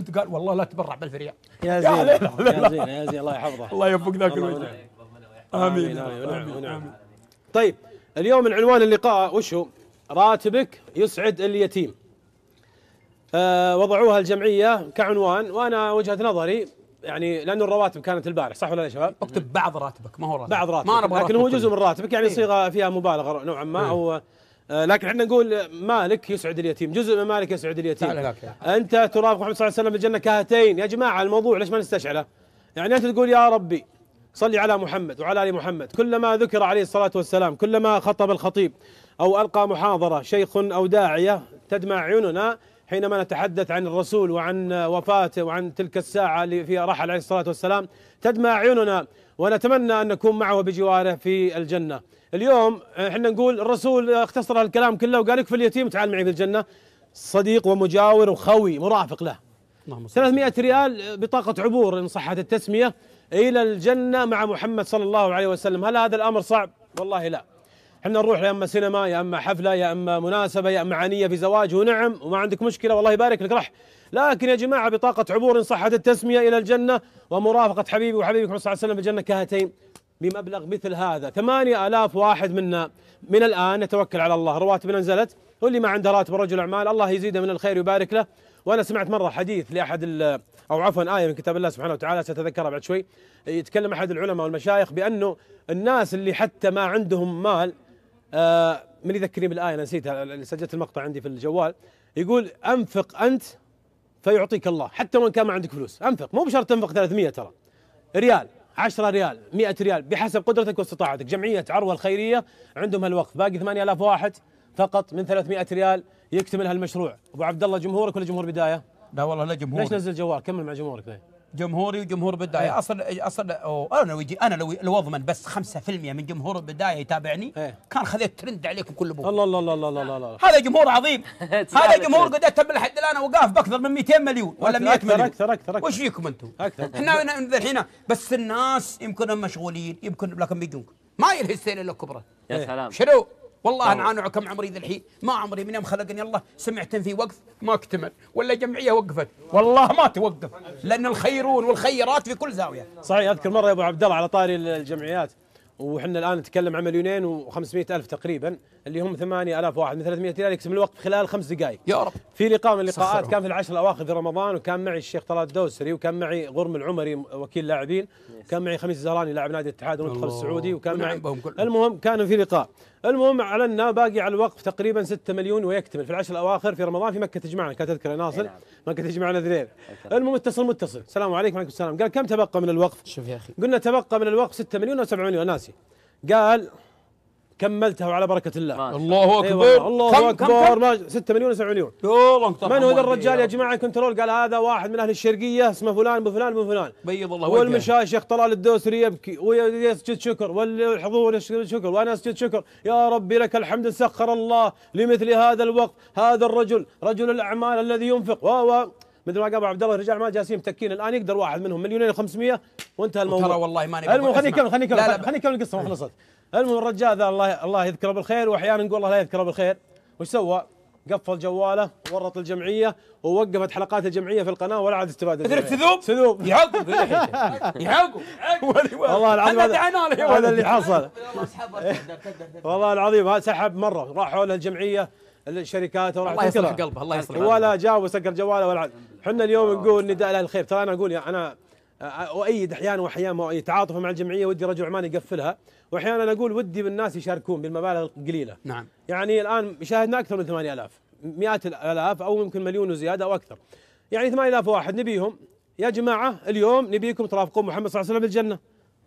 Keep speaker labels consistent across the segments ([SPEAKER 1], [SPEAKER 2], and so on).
[SPEAKER 1] انت قال والله لا تبرع ب 1000 ريال يا زين يا زين يا زين الله يحفظه الله يوفق ذاك الوجه امين امين امين طيب اليوم العنوان اللقاء وش هو؟ راتبك يسعد اليتيم أه وضعوها الجمعيه كعنوان وانا وجهه نظري يعني لانه الرواتب كانت البارح صح ولا لا يا شباب؟ اكتب بعض راتبك ما هو راتب بعض راتبك ما لكن هو جزء من راتبك يعني إيه. صيغه فيها مبالغه نوعا ما إيه. او آه، لكن احنا نقول مالك يسعد اليتيم جزء من مالك يسعد اليتيم انت ترافق محمد صلى الله عليه وسلم في الجنه كهاتين يا جماعه الموضوع ليش ما نستشعله يعني انت تقول يا ربي صلي على محمد وعلى ال محمد كلما ذكر عليه الصلاه والسلام كلما خطب الخطيب او القى محاضره شيخ او داعيه تدمع عيوننا حينما نتحدث عن الرسول وعن وفاته وعن تلك الساعة اللي فيها رحل عليه الصلاة والسلام تدمع أعيننا ونتمنى أن نكون معه بجواره في الجنة اليوم احنا نقول الرسول اختصر الكلام كله وقال في اليتيم تعال معي في الجنة صديق ومجاور وخوي مرافق له 300 ريال بطاقة عبور إن صحت التسمية إلى الجنة مع محمد صلى الله عليه وسلم هل هذا الأمر صعب؟ والله لا احنا نروح يا اما سينما يا اما حفله يا اما مناسبه يا اما عنيه في زواج ونعم وما عندك مشكله والله يبارك لك رح لكن يا جماعه بطاقه عبور ان صحت التسميه الى الجنه ومرافقه حبيبي وحبيبك صلى الله عليه وسلم في الجنه كهاتين بمبلغ مثل هذا ثمانية آلاف واحد منا من الآن نتوكل على الله رواتبنا نزلت واللي ما عنده راتب رجل أعمال الله يزيده من الخير ويبارك له وأنا سمعت مرة حديث لأحد أو عفوا آية من كتاب الله سبحانه وتعالى سأتذكرها بعد شوي يتكلم أحد العلماء والمشايخ بأنه الناس اللي حتى ما عندهم مال آه من يذكرني بالايه انا نسيتها سجلت المقطع عندي في الجوال يقول انفق انت فيعطيك الله حتى وان كان ما عندك فلوس انفق مو بشرط تنفق 300 ترى ريال 10 ريال 100 ريال بحسب قدرتك واستطاعتك جمعيه عروه الخيريه عندهم هالوقف باقي 8000 واحد فقط من 300 ريال يكتمل هالمشروع ابو عبد الله جمهورك ولا جمهور بدايه لا والله لا جمهور ليش نزل الجوال كمل مع جمهورك ذي جمهوري وجمهور بدايه ايه. اصلا اصلا انا لو يجي انا لو اضمن بس 5% من جمهور البدايه يتابعني ايه. كان خذيت ترند عليكم كل ابوه الله الله الله الله الله, هذا جمهور عظيم هذا جمهور قد تم لحد الان وقاف باكثر من 200 مليون ولا 100 مليون اكثر اكثر اكثر وش فيكم انتم؟ اكثر احنا الحين بس الناس يمكن مشغولين يمكن لكن بيجونكم ما يلهي السيل الا كبره يا سلام شنو؟ والله انا عانع كم عمري ذي الحين ما عمري من يوم خلقني الله سمعت في وقف ما اكتمل ولا جمعيه وقفت والله ما توقف لان الخيرون والخيرات في كل زاويه صحيح اذكر مره يا ابو عبد الله على طاري الجمعيات وحنا الان نتكلم عن مليونين و500 الف تقريبا اللي هم 8000 واحد من 300 ريال يكسب الوقت خلال خمس دقائق يا رب في لقاء من اللقاءات كان في العشر الاواخر في رمضان وكان معي الشيخ طلال الدوسري وكان معي غرم العمري وكيل لاعبين وكان معي خميس الزهراني لاعب نادي الاتحاد المنتخب السعودي وكان نعم معي المهم كانوا في لقاء المهم اعلنا باقي على الوقف تقريبا 6 مليون ويكتمل في العشر الاواخر في رمضان في مكه تجمعنا كانت تذكر يا ناصر نعم. مكه تجمعنا اثنين المهم اتصل متصل السلام عليكم وعليكم السلام قال كم تبقى من الوقف؟ شوف يا اخي قلنا تبقى من الوقف 6 مليون او 7 مليون ناسي قال كملتها وعلى بركه الله الله اكبر أيوة. الله كم اكبر كم كم 6 مليون 7 مليون من هو الرجال يا جماعه كنترول قال هذا واحد من اهل الشرقيه اسمه فلان بن فلان بن فلان بيض الله وجهه والمشايخ طلال الدوسري يبكي ويسجد شكر والحضور يسجد شكر وانا اسجد شكر يا ربي لك الحمد سخر الله لمثل هذا الوقت هذا الرجل رجل الاعمال الذي ينفق و مثل ما قال ابو عبد الله الرجال ما جالسين متكين الان يقدر واحد منهم مليونين و500 وانتهى الموضوع ترى والله ماني المهم خليني اكمل خليني اكمل خليني اكمل القصه ما خلصت المهم الرجال ذا الله الله يذكره بالخير واحيانا نقول الله لا يذكره بالخير وش سوى؟ قفل جواله ورط الجمعيه ووقفت حلقات الجمعيه في القناه ولا عاد استفاد تدري تذوب؟ تذوب يعقب يعقب
[SPEAKER 2] والله العظيم هذا اللي حصل
[SPEAKER 1] والله العظيم سحب مره راحوا له الجمعيه الشركات الله يصلح قلبه الله يصلح ولا جاء وسكر جواله ولا احنا اليوم نقول نداء لاهل الخير ترى انا اقول يعني انا اؤيد احيانا واحيانا يتعاطفوا تعاطفه مع الجمعيه ودي رجل عمان يقفلها واحيانا اقول ودي بالناس يشاركون بالمبالغ القليله نعم يعني الان شاهدنا اكثر من 8000 مئات الالاف او يمكن مليون وزياده او اكثر يعني 8000 واحد نبيهم يا جماعه اليوم نبيكم ترافقون محمد صلى الله عليه وسلم بالجنه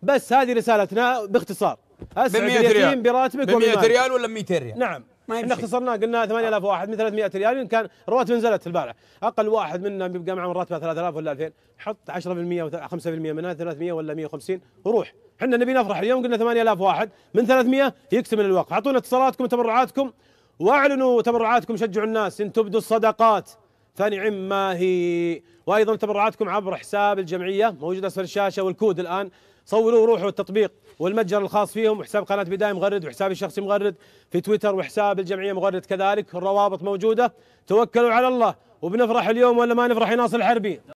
[SPEAKER 1] بس هذه رسالتنا باختصار ب 100 ريال براتبك ب 100 ريال ولا 200 ريال نعم احنا اختصرناه قلنا 8000 واحد من 300 ريال ان يعني كان الرواتب نزلت البارح اقل واحد منا بيبقى معه راتبه 3000 ولا 2000 حط 10% و 5% منها 300 ولا 150 وروح احنا نبي نفرح اليوم قلنا 8000 واحد من 300 يكتمل الوقف اعطونا اتصالاتكم وتبرعاتكم واعلنوا تبرعاتكم شجعوا الناس ان تبدوا الصدقات فنعم ما هي وايضا تبرعاتكم عبر حساب الجمعيه موجود اسفل الشاشه والكود الان صوروا روحوا التطبيق والمتجر الخاص فيهم وحساب قناه بدايه مغرد وحسابي الشخصي مغرد في تويتر وحساب الجمعيه مغرد كذلك الروابط موجوده توكلوا على الله وبنفرح اليوم ولا ما نفرح يا ناصر الحربي